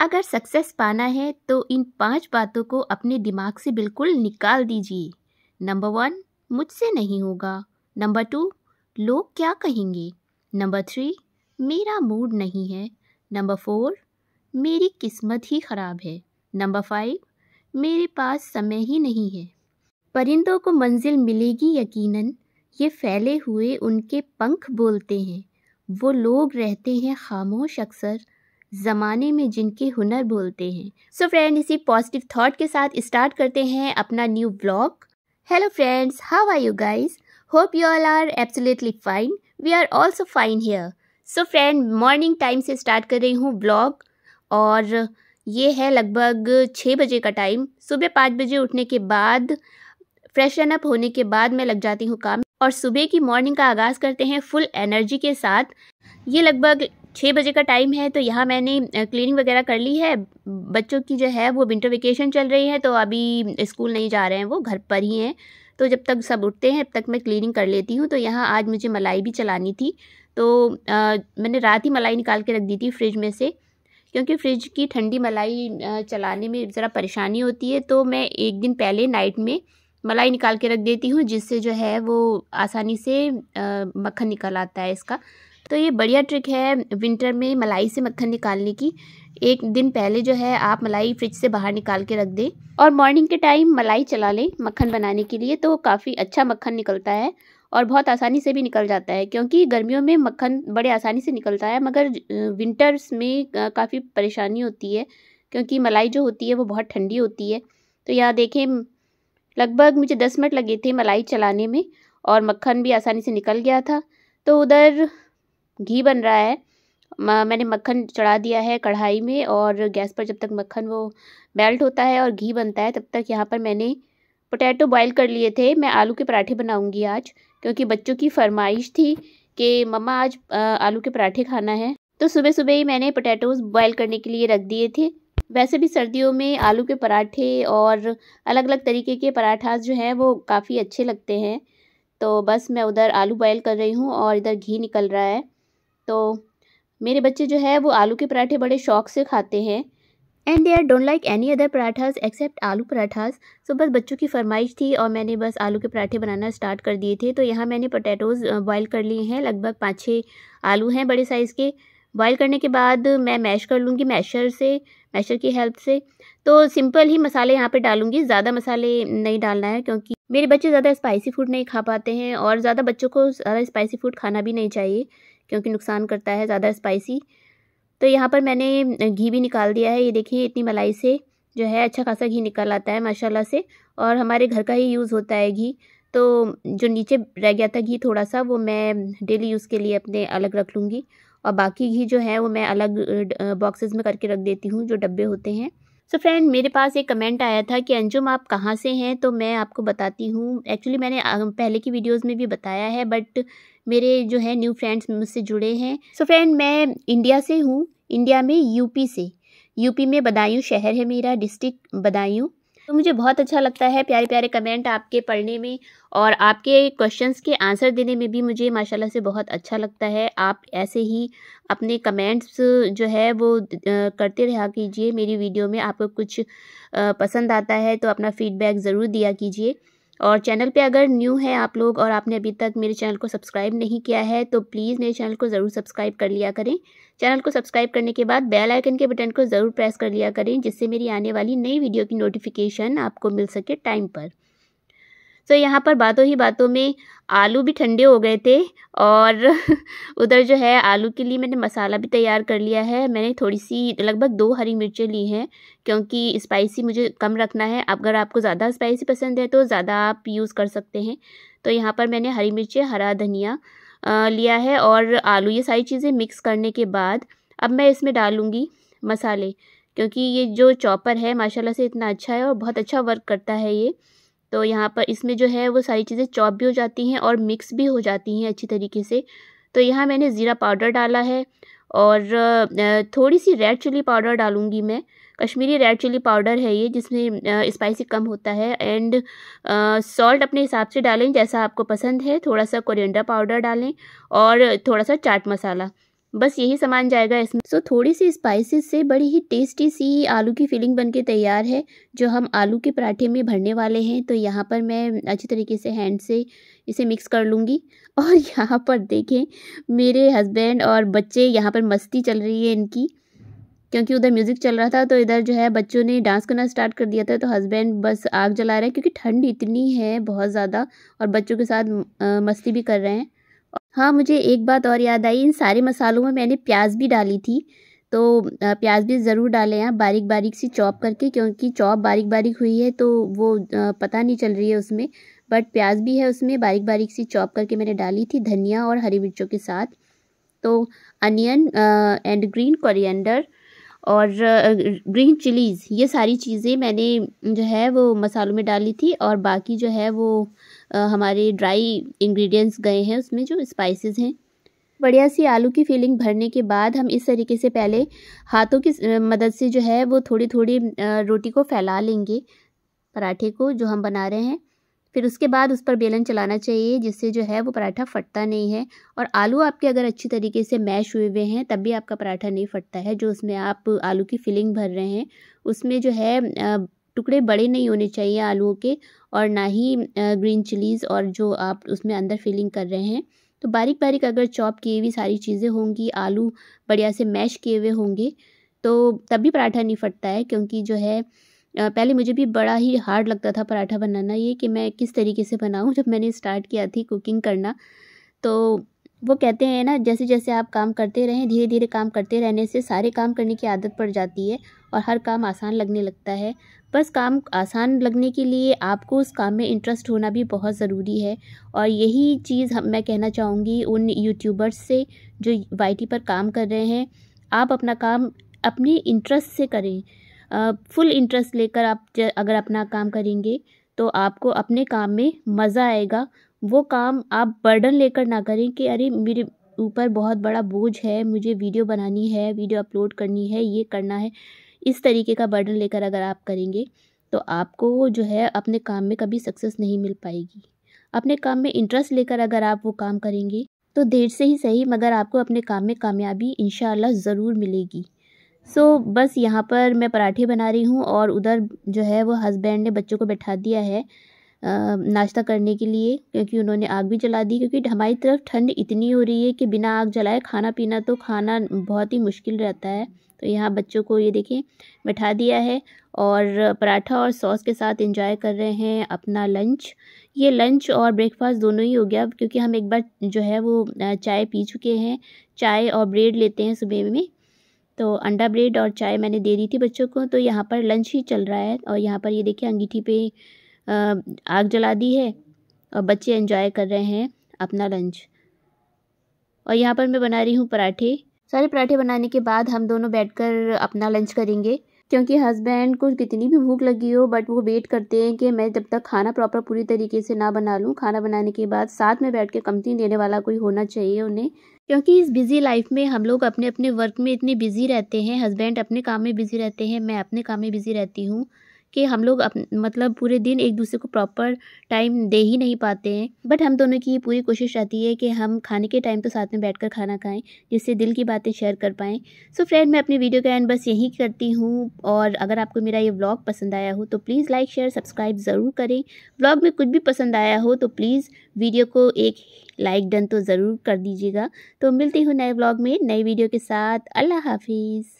अगर सक्सेस पाना है तो इन पांच बातों को अपने दिमाग से बिल्कुल निकाल दीजिए नंबर वन मुझसे नहीं होगा नंबर टू लोग क्या कहेंगे नंबर थ्री मेरा मूड नहीं है नंबर फोर मेरी किस्मत ही ख़राब है नंबर फाइव मेरे पास समय ही नहीं है परिंदों को मंजिल मिलेगी यकीनन ये फैले हुए उनके पंख बोलते हैं वो लोग रहते हैं खामोश अक्सर ज़माने में जिनके हुनर बोलते हैं सो so फ्रेंड इसी पॉजिटिव थॉट के साथ स्टार्ट करते हैं अपना new blog hello friends how are you guys hope you all are absolutely fine we are also fine here so friend morning time से स्टार्ट कर रही हूँ ब्लॉग और ये है लगभग छः बजे का टाइम सुबह पाँच बजे उठने के बाद फ्रेशन अप होने के बाद मैं लग जाती हूँ काम और सुबह की मॉर्निंग का आगाज़ करते हैं फुल एनर्जी के साथ ये लगभग छः बजे का टाइम है तो यहाँ मैंने क्लीनिंग वगैरह कर ली है बच्चों की जो है वो विंटर वेकेशन चल रही है तो अभी स्कूल नहीं जा रहे हैं वो घर पर ही हैं तो जब तक सब उठते हैं तब तक मैं क्लीनिंग कर लेती हूँ तो यहाँ आज मुझे मलाई भी चलानी थी तो आ, मैंने रात ही मलाई निकाल के रख दी थी फ्रिज में से क्योंकि फ्रिज की ठंडी मलाई चलाने में ज़रा परेशानी होती है तो मैं एक दिन पहले नाइट में मलाई निकाल के रख देती हूँ जिससे जो है वो आसानी से मक्खन निकल आता है इसका तो ये बढ़िया ट्रिक है विंटर में मलाई से मक्खन निकालने की एक दिन पहले जो है आप मलाई फ्रिज से बाहर निकाल के रख दें और मॉर्निंग के टाइम मलाई चला लें मक्खन बनाने के लिए तो काफ़ी अच्छा मक्खन निकलता है और बहुत आसानी से भी निकल जाता है क्योंकि गर्मियों में मक्खन बड़े आसानी से निकलता है मगर विंटर्स में काफ़ी परेशानी होती है क्योंकि मलाई जो होती है वो बहुत ठंडी होती है तो यहाँ देखें लगभग मुझे दस मिनट लगे थे मलाई चलाने में और मक्खन भी आसानी से निकल गया था तो उधर घी बन रहा है मैंने मक्खन चढ़ा दिया है कढ़ाई में और गैस पर जब तक मक्खन वो मेल्ट होता है और घी बनता है तब तक यहाँ पर मैंने पोटैटो बॉईल कर लिए थे मैं आलू के पराठे बनाऊंगी आज क्योंकि बच्चों की फरमाइश थी कि मम्मा आज आलू के पराठे खाना है तो सुबह सुबह ही मैंने पोटैटोज़ बॉयल करने के लिए रख दिए थे वैसे भी सर्दियों में आलू के पराठे और अलग अलग तरीके के पराठास जो हैं वो काफ़ी अच्छे लगते हैं तो बस मैं उधर आलू बॉयल कर रही हूँ और इधर घी निकल रहा है तो मेरे बच्चे जो है वो आलू के पराठे बड़े शौक से खाते हैं and they are don't like any other parathas except aloo parathas सो बस बच्चों की फरमाइश थी और मैंने बस आलू के पराठे बनाना स्टार्ट कर दिए थे तो यहाँ मैंने पोटैटोज़ बॉयल कर लिए हैं लगभग पाँच छः आलू हैं बड़े साइज़ के बॉयल करने के बाद मैं मैश कर लूँगी मैशर से मैशर की हेल्प से तो सिंपल ही मसाले यहाँ पे डालूंगी ज़्यादा मसाले नहीं डालना है क्योंकि मेरे बच्चे ज़्यादा स्पाइसी फूड नहीं खा पाते हैं और ज़्यादा बच्चों को ज़्यादा स्पाइसी फूड खाना भी नहीं चाहिए क्योंकि नुकसान करता है ज़्यादा स्पाइसी तो यहाँ पर मैंने घी भी निकाल दिया है ये देखिए इतनी मलाई से जो है अच्छा खासा घी निकल आता है माशाल्लाह से और हमारे घर का ही यूज़ होता है घी तो जो नीचे रह गया था घी थोड़ा सा वो मैं डेली यूज़ के लिए अपने अलग रख लूँगी और बाकी घी जो है वो मैं अलग बॉक्सेस में करके रख देती हूँ जो डब्बे होते हैं सो so फ्रेंड मेरे पास एक कमेंट आया था कि अंजुम आप कहाँ से हैं तो मैं आपको बताती हूँ एक्चुअली मैंने पहले की वीडियोस में भी बताया है बट मेरे जो है न्यू फ्रेंड्स मुझसे जुड़े हैं सो so फ्रेंड मैं इंडिया से हूँ इंडिया में यूपी से यूपी में बदायूँ शहर है मेरा डिस्ट्रिक्ट बदायूँ तो मुझे बहुत अच्छा लगता है प्यारे प्यारे कमेंट आपके पढ़ने में और आपके क्वेश्चंस के आंसर देने में भी मुझे माशाल्लाह से बहुत अच्छा लगता है आप ऐसे ही अपने कमेंट्स जो है वो करते रहा कीजिए मेरी वीडियो में आपको कुछ पसंद आता है तो अपना फीडबैक ज़रूर दिया कीजिए और चैनल पे अगर न्यू है आप लोग और आपने अभी तक मेरे चैनल को सब्सक्राइब नहीं किया है तो प्लीज़ मेरे चैनल को ज़रूर सब्सक्राइब कर लिया करें चैनल को सब्सक्राइब करने के बाद बेल आइकन के बटन को ज़रूर प्रेस कर लिया करें जिससे मेरी आने वाली नई वीडियो की नोटिफिकेशन आपको मिल सके टाइम पर सो तो यहाँ पर बातों ही बातों में आलू भी ठंडे हो गए थे और उधर जो है आलू के लिए मैंने मसाला भी तैयार कर लिया है मैंने थोड़ी सी लगभग दो हरी मिर्चें ली हैं क्योंकि स्पाइसी मुझे कम रखना है अगर आपको ज़्यादा स्पाइसी पसंद है तो ज़्यादा आप यूज़ कर सकते हैं तो यहाँ पर मैंने हरी मिर्चें हरा धनिया लिया है और आलू ये सारी चीज़ें मिक्स करने के बाद अब मैं इसमें डालूँगी मसाले क्योंकि ये जो चॉपर है माशाल्लाह से इतना अच्छा है और बहुत अच्छा वर्क करता है ये तो यहाँ पर इसमें जो है वो सारी चीज़ें चॉप भी हो जाती हैं और मिक्स भी हो जाती हैं अच्छी तरीके से तो यहाँ मैंने ज़ीरा पाउडर डाला है और थोड़ी सी रेड चिली पाउडर डालूँगी मैं कश्मीरी रेड चिली पाउडर है ये जिसमें स्पाइसी कम होता है एंड सॉल्ट अपने हिसाब से डालें जैसा आपको पसंद है थोड़ा सा कोरिएंडर पाउडर डालें और थोड़ा सा चाट मसाला बस यही सामान जाएगा इसमें सो थोड़ी सी स्पाइसेस से बड़ी ही टेस्टी सी आलू की फिलिंग बनके तैयार है जो हम आलू के पराठे में भरने वाले हैं तो यहाँ पर मैं अच्छी तरीके से हैंड से इसे मिक्स कर लूँगी और यहाँ पर देखें मेरे हस्बैंड और बच्चे यहाँ पर मस्ती चल रही है इनकी क्योंकि उधर म्यूज़िक चल रहा था तो इधर जो है बच्चों ने डांस करना स्टार्ट कर दिया था तो हस्बैंड बस आग जला रहे हैं क्योंकि ठंड इतनी है बहुत ज़्यादा और बच्चों के साथ मस्ती भी कर रहे हैं हाँ मुझे एक बात और याद आई इन सारे मसालों में मैंने प्याज भी डाली थी तो प्याज भी ज़रूर डालें आप बारीक बारीक सी चॉप करके क्योंकि चॉप बारीक बारीक हुई है तो वो पता नहीं चल रही है उसमें बट प्याज भी है उसमें बारीक बारीक सी चॉप करके मैंने डाली थी धनिया और हरी मिर्चों के साथ तो अनियन एंड ग्रीन कोरिएंडर और ग्रीन चिलीज़ ये सारी चीज़ें मैंने जो है वो मसालों में डाली थी और बाकी जो है वो हमारे ड्राई इंग्रेडिएंट्स गए हैं उसमें जो स्पाइसेस हैं बढ़िया सी आलू की फीलिंग भरने के बाद हम इस तरीके से पहले हाथों की मदद से जो है वो थोड़ी थोड़ी रोटी को फैला लेंगे पराठे को जो हम बना रहे हैं फिर उसके बाद उस पर बेलन चलाना चाहिए जिससे जो है वो पराठा फटता नहीं है और आलू आपके अगर अच्छी तरीके से मैश हुए हुए हैं तब भी आपका पराठा नहीं फटता है जो उसमें आप आलू की फिलिंग भर रहे हैं उसमें जो है टुकड़े बड़े नहीं होने चाहिए आलूओं के और ना ही ग्रीन चिलीज़ और जो आप उसमें अंदर फिलिंग कर रहे हैं तो बारीक बारीक अगर चॉप किए हुई सारी चीज़ें होंगी आलू बढ़िया से मैश किए हुए होंगे तो तभी पराठा नहीं फटता है क्योंकि जो है पहले मुझे भी बड़ा ही हार्ड लगता था पराठा बनाना ये कि मैं किस तरीके से बनाऊँ जब मैंने स्टार्ट किया थी कुकिंग करना तो वो कहते हैं ना जैसे जैसे आप काम करते रहें धीरे धीरे काम करते रहने से सारे काम करने की आदत पड़ जाती है और हर काम आसान लगने लगता है बस काम आसान लगने के लिए आपको उस काम में इंटरेस्ट होना भी बहुत ज़रूरी है और यही चीज़ हम मैं कहना चाहूँगी उन यूट्यूबर्स से जो वाई पर काम कर रहे हैं आप अपना काम अपने इंटरेस्ट से करें फुल इंटरेस्ट लेकर आप अगर अपना काम करेंगे तो आपको अपने काम में मज़ा आएगा वो काम आप बर्डन लेकर ना करें कि अरे मेरे ऊपर बहुत बड़ा बोझ है मुझे वीडियो बनानी है वीडियो अपलोड करनी है ये करना है इस तरीके का बर्डन लेकर अगर आप करेंगे तो आपको जो है अपने काम में कभी सक्सेस नहीं मिल पाएगी अपने काम में इंटरेस्ट लेकर अगर आप वो काम करेंगे तो देर से ही सही मगर आपको अपने काम में कामयाबी इन ज़रूर मिलेगी सो so, बस यहाँ पर मैं पराठे बना रही हूँ और उधर जो है वो हस्बैंड ने बच्चों को बैठा दिया है नाश्ता करने के लिए क्योंकि उन्होंने आग भी जला दी क्योंकि हमारी तरफ ठंड इतनी हो रही है कि बिना आग जलाए खाना पीना तो खाना बहुत ही मुश्किल रहता है तो यहाँ बच्चों को ये देखें बैठा दिया है और पराठा और सॉस के साथ इंजॉय कर रहे हैं अपना लंच ये लंच और ब्रेकफास्ट दोनों ही हो गया क्योंकि हम एक बार जो है वो चाय पी चुके हैं चाय और ब्रेड लेते हैं सुबह में तो अंडा ब्रेड और चाय मैंने दे दी थी बच्चों को तो यहाँ पर लंच ही चल रहा है और यहाँ पर ये देखिए अंगीठी पे आग जला दी है और बच्चे एंजॉय कर रहे हैं अपना लंच और यहाँ पर मैं बना रही हूँ पराठे सारे पराठे बनाने के बाद हम दोनों बैठकर अपना लंच करेंगे क्योंकि हस्बैंड को कितनी भी भूख लगी हो बट वो वेट करते हैं कि मैं जब तक खाना प्रॉपर पूरी तरीके से ना बना लूँ खाना बनाने के बाद साथ में बैठ के कंपनी देने वाला कोई होना चाहिए उन्हें क्योंकि इस बिज़ी लाइफ में हम लोग अपने अपने वर्क में इतने बिज़ी रहते हैं हस्बैंड अपने काम में बिज़ी रहते हैं मैं अपने काम में बिज़ी रहती हूँ कि हम लोग अप, मतलब पूरे दिन एक दूसरे को प्रॉपर टाइम दे ही नहीं पाते हैं बट हम दोनों की पूरी कोशिश रहती है कि हम खाने के टाइम तो साथ में बैठकर खाना खाएं जिससे दिल की बातें शेयर कर पाएँ सो फ्रेंड मैं अपनी वीडियो का एंड बस यही करती हूँ और अगर आपको मेरा ये ब्लॉग पसंद आया हो तो प्लीज़ लाइक शेयर सब्सक्राइब ज़रूर करें ब्लॉग में कुछ भी पसंद आया हो तो प्लीज़ वीडियो को एक लाइक डन तो ज़रूर कर दीजिएगा तो मिलती हूँ नए व्लॉग में नई वीडियो के साथ अल्लाह हाफिज़